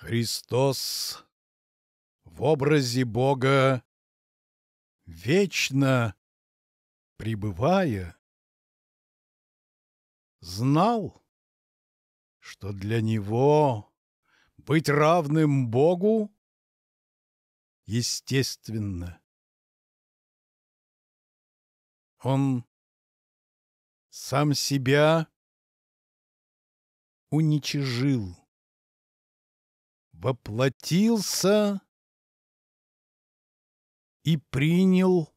Христос в образе Бога, вечно пребывая, знал, что для него быть равным Богу естественно. Он сам себя уничижил воплотился и принял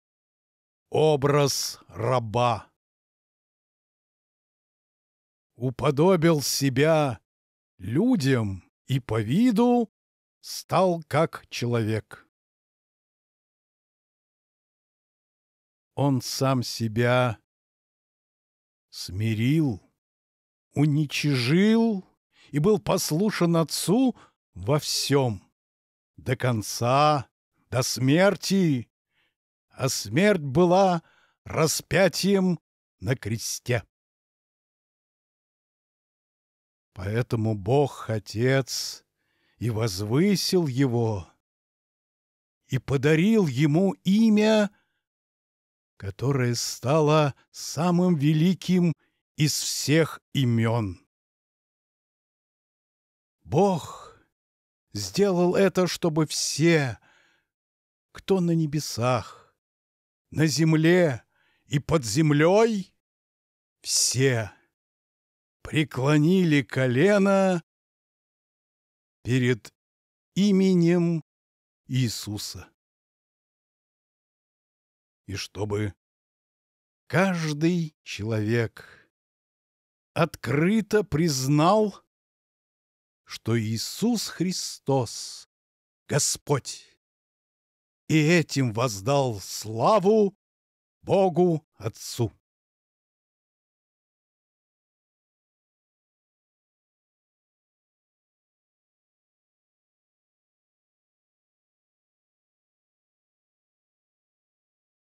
образ раба. Уподобил себя людям и по виду стал как человек. Он сам себя смирил, уничижил и был послушан отцу во всем, до конца, до смерти, а смерть была распятием на кресте. Поэтому Бог Отец и возвысил его, и подарил ему имя, которое стало самым великим из всех имен. Бог сделал это, чтобы все, кто на небесах, на земле и под землей, все преклонили колено перед именем Иисуса. И чтобы каждый человек открыто признал что Иисус Христос — Господь. И этим воздал славу Богу Отцу.